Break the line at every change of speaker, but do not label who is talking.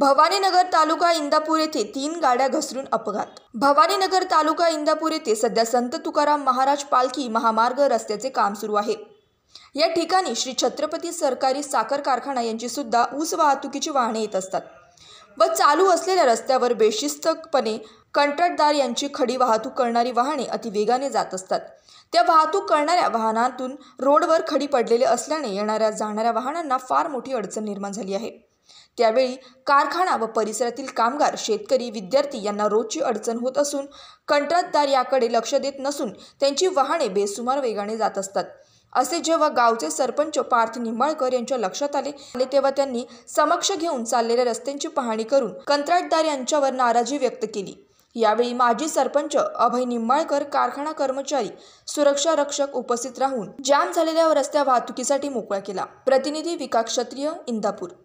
भवानीनगर तालुका इंदापूर येथे तीन गाड्या घसरून अपघात भवानीनगर तालुका इंदापूर येथे सध्या संत तुकाराम महाराज पालखी महामार्ग रस्त्याचे काम सुरू आहे या ठिकाणी श्री छत्रपती सरकारी साखर कारखाना यांची सुद्धा ऊस वाहतुकीची वाहने येत असतात व चालू असलेल्या रस्त्यावर बेशिस्तपणे कंत्राटदार यांची खडी वाहतूक करणारी वाहने अतिवेगाने जात असतात त्या वाहतूक करणाऱ्या वाहनातून रोडवर खडी पडलेले असल्याने येणाऱ्या जाणाऱ्या वाहनांना फार मोठी अडचण निर्माण झाली आहे त्यावेळी कारखाना व परिसरातील कामगार शेतकरी विद्यार्थी यांना रोजची अडचण होत असून कंत्राटदार याकडे लक्ष देत नसून त्यांची वाहने बेसुमार वेगाने जात असतात असे जेव्हा गावचे सरपंच पार्थ निंबाळकर यांच्या लक्षात आले तेव्हा त्यांनी समक्ष घेऊन चाललेल्या रस्त्यांची पाहणी करून कंत्राटदार यांच्यावर नाराजी व्यक्त केली यावेळी माजी सरपंच अभय निंबाळकर कारखाना कर्मचारी सुरक्षा रक्षक उपस्थित राहून जाम झालेल्या रस्त्या वाहतुकीसाठी मोकळा केला प्रतिनिधी विकास क्षत्रिय इंदापूर